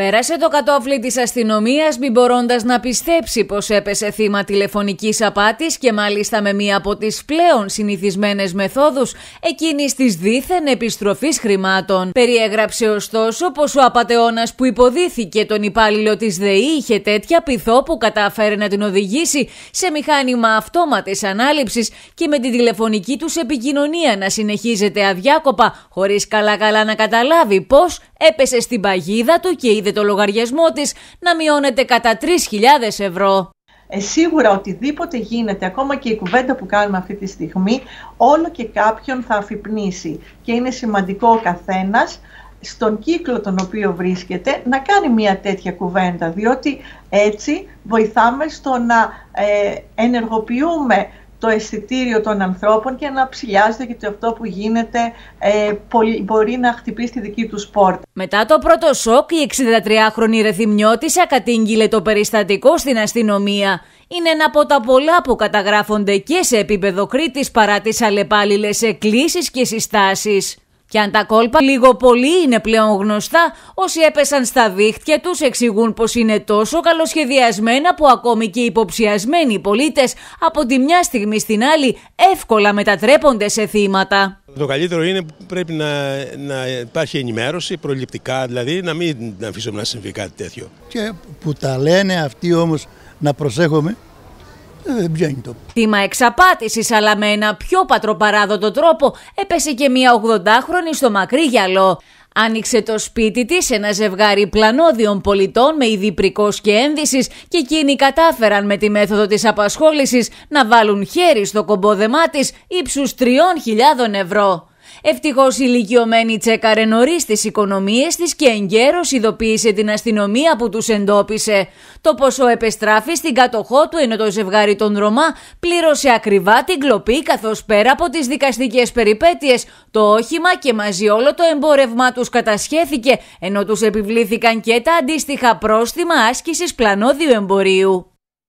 Πέρασε το κατόφλι της αστυνομίας μην μπορώντας να πιστέψει πως έπεσε θύμα τηλεφωνικής απάτης και μάλιστα με μία από τις πλέον συνηθισμένες μεθόδους εκείνης της δίθεν επιστροφής χρημάτων. Περιέγραψε ωστόσο πως ο απατεώνας που υποδίθηκε τον υπάλληλο της ΔΕΗ είχε τέτοια πειθό που κατάφερε να την οδηγήσει σε μηχάνημα αυτόματης ανάληψης και με την τηλεφωνική τους επικοινωνία να συνεχίζεται αδιάκοπα χωρίς καλά καλά να καταλάβει πως έπεσε στην παγίδα του και είδε το λογαριασμό της να μειώνεται κατά 3.000 ευρώ. Ε, σίγουρα οτιδήποτε γίνεται, ακόμα και η κουβέντα που κάνουμε αυτή τη στιγμή, όλο και κάποιον θα αφυπνήσει. Και είναι σημαντικό ο καθένας στον κύκλο τον οποίο βρίσκεται να κάνει μια τέτοια κουβέντα, διότι έτσι βοηθάμε στο να ε, ενεργοποιούμε το αισθητήριο των ανθρώπων και να ψηλιάζεται γιατί αυτό που γίνεται ε, μπορεί να χτυπήσει τη δική τους πόρτα. Μετά το πρώτο σοκ, η 63χρονη Ρεθιμιώτησα κατήγγειλε το περιστατικό στην αστυνομία. Είναι ένα από τα πολλά που καταγράφονται και σε επίπεδο Κρήτης παρά τις αλλεπάλληλες εκκλήσεις και συστάσεις. Και αν τα κόλπα λίγο πολύ είναι πλέον γνωστά, όσοι έπεσαν στα δίχτυα τους εξηγούν πως είναι τόσο καλοσχεδιασμένα που ακόμη και οι υποψιασμένοι πολίτες από τη μια στιγμή στην άλλη εύκολα μετατρέπονται σε θύματα. Το καλύτερο είναι πρέπει να, να υπάρχει ενημέρωση προληπτικά, δηλαδή να μην αφήσουμε να συμβεί κάτι τέτοιο. Και που τα λένε αυτοί όμως να προσέχουμε ε, δεν πιάνει εξαπάτησης, αλλά με ένα πιο πατροπαράδοτο τρόπο έπεσε και μια 80χρονη στο μακρύ γυαλό. Άνοιξε το σπίτι της ένα ζευγάρι πλανόδιων πολιτών με ειδηπρικό και ένδυσης και εκείνοι κατάφεραν με τη μέθοδο της απασχόλησης να βάλουν χέρι στο κομπόδεμά της ύψους 3.000 ευρώ. Ευτυχώς η ηλικιωμένη τσέκαρε νωρίς τις οικονομίες της και εγκαίρως ειδοποίησε την αστυνομία που τους εντόπισε. Το ποσό επεστράφη στην κατοχό του ενώ το ζευγάρι των Ρωμά πλήρωσε ακριβά την κλοπή καθώς πέρα από τις δικαστικές περιπέτειες το όχημα και μαζί όλο το εμπόρευμά τους κατασχέθηκε ενώ τους επιβλήθηκαν και τα αντίστοιχα πρόστιμα άσκησης πλανόδιου εμπορίου.